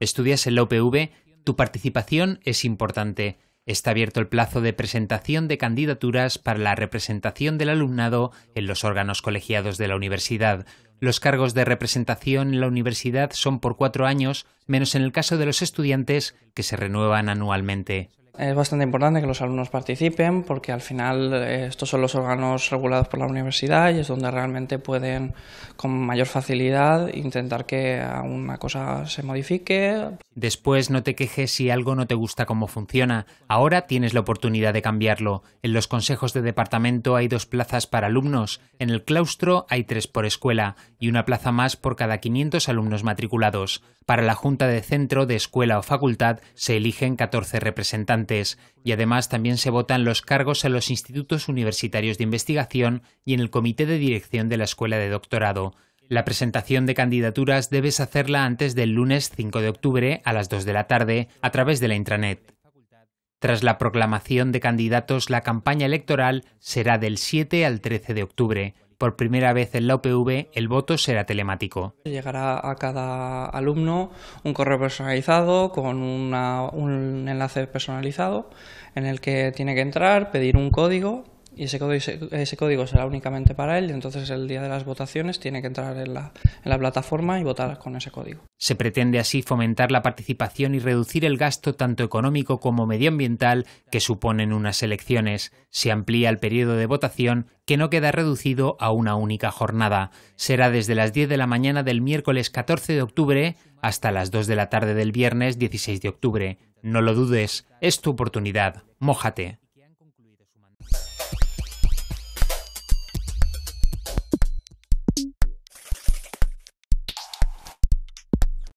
Estudias en la UPV, tu participación es importante. Está abierto el plazo de presentación de candidaturas para la representación del alumnado en los órganos colegiados de la universidad. Los cargos de representación en la universidad son por cuatro años, menos en el caso de los estudiantes, que se renuevan anualmente. Es bastante importante que los alumnos participen porque al final eh, estos son los órganos regulados por la universidad y es donde realmente pueden con mayor facilidad intentar que alguna cosa se modifique. Después no te quejes si algo no te gusta cómo funciona. Ahora tienes la oportunidad de cambiarlo. En los consejos de departamento hay dos plazas para alumnos, en el claustro hay tres por escuela y una plaza más por cada 500 alumnos matriculados. Para la junta de centro, de escuela o facultad se eligen 14 representantes y además también se votan los cargos en los institutos universitarios de investigación y en el comité de dirección de la escuela de doctorado. La presentación de candidaturas debes hacerla antes del lunes 5 de octubre a las 2 de la tarde a través de la intranet. Tras la proclamación de candidatos, la campaña electoral será del 7 al 13 de octubre por primera vez en la UPV el voto será telemático. Llegará a cada alumno un correo personalizado con un enlace personalizado en el que tiene que entrar, pedir un código y ese código, será únicamente para él y entonces el día de las votaciones tiene que entrar en la, en la plataforma y votar con ese código. Se pretende así fomentar la participación y reducir el gasto tanto económico como medioambiental que suponen unas elecciones. Se amplía el periodo de votación que no queda reducido a una única jornada. Será desde las 10 de la mañana del miércoles 14 de octubre hasta las 2 de la tarde del viernes 16 de octubre. No lo dudes, es tu oportunidad. Mójate.